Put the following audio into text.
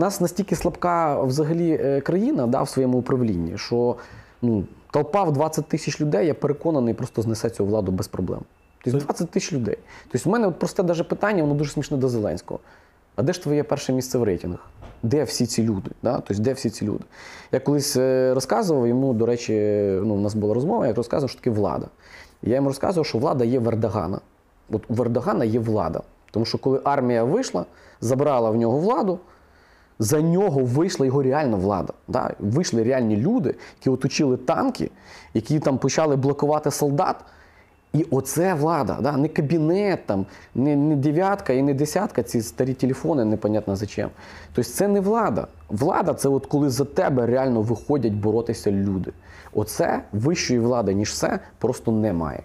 У нас настільки слабка взагалі е, країна да, в своєму управлінні, що ну, толпа в 20 тисяч людей, я переконаний, просто знесе цю владу без проблем. Тобто 20 тисяч людей. Тобто, у мене от просте даже питання, воно дуже смішне до Зеленського. А де ж твоє перше місце в рейтингах? Де всі ці люди? Да? Тобто, де всі ці люди? Я колись е, розказував йому, до речі, ну, у нас була розмова, я розказував, що таке влада. Я йому розказував, що влада є Вердагана. От у Вердагана є влада. Тому що коли армія вийшла, забрала в нього владу за нього вийшла його реальна влада. Да? Вийшли реальні люди, які оточили танки, які там почали блокувати солдат. І оце влада, да? не кабінет, там, не не дев'ятка і не десятка, ці старі телефони, непонятно зачем. Тобто це не влада. Влада це от коли за тебе реально виходять боротися люди. Оце вищої влади, ніж це, просто немає.